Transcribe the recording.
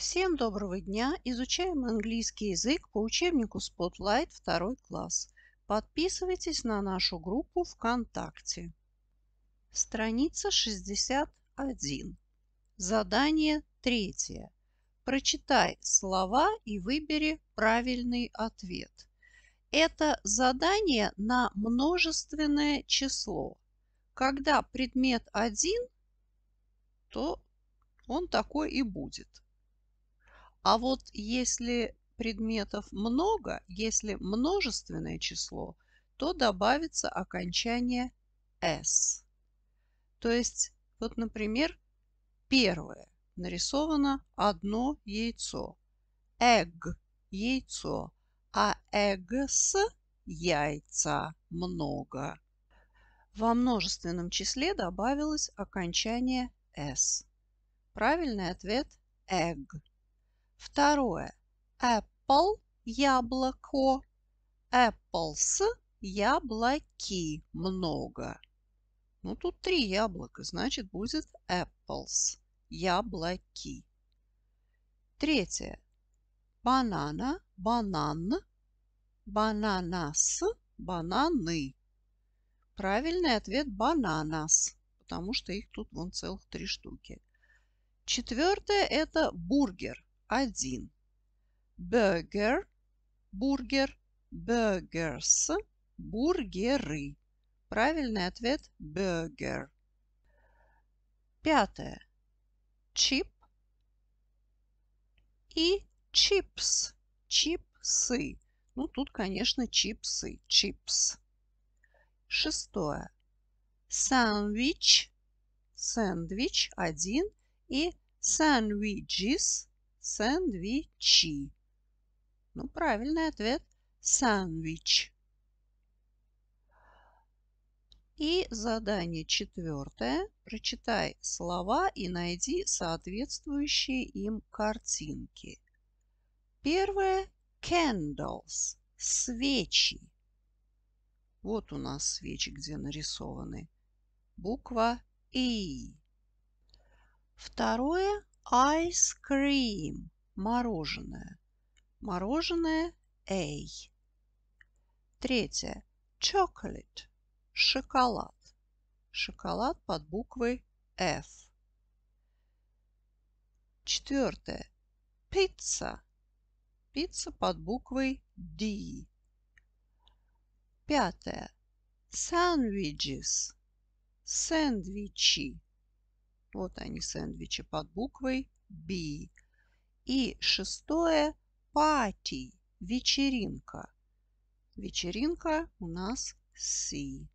Всем доброго дня! Изучаем английский язык по учебнику Spotlight 2 класс. Подписывайтесь на нашу группу ВКонтакте. Страница 61. Задание третье. Прочитай слова и выбери правильный ответ. Это задание на множественное число. Когда предмет один, то он такой и будет – а вот если предметов много, если множественное число, то добавится окончание «с». То есть, вот, например, первое нарисовано одно яйцо. Эг – яйцо, а эгс – яйца много. Во множественном числе добавилось окончание «с». Правильный ответ – эг. Второе. Apple – яблоко. Apples – яблоки много. Ну, тут три яблока, значит, будет apples – яблоки. Третье. Банана – банан. Бананас – бананы. Правильный ответ – бананас, потому что их тут вон целых три штуки. Четвертое – это бургер один, Burger, бургер, burgers, бургеры. Правильный ответ – burger. Пятое. Чип и чипс, чипсы. Ну, тут, конечно, чипсы, чипс. Шестое. Сэндвич, сэндвич один и сэндвичис, Сэндвичи. Ну, правильный ответ – сэндвич. И задание четвертое. Прочитай слова и найди соответствующие им картинки. Первое – candles – свечи. Вот у нас свечи, где нарисованы. Буква И. Второе Ice cream – мороженое. Мороженое A. Третье. Chocolate – шоколад. Шоколад под буквой F. Четвертое. Пицца. Пицца под буквой D. Пятое. Sandwiches. Сэндвичи вот они, сэндвичи под буквой B. И шестое – party, вечеринка. Вечеринка у нас C.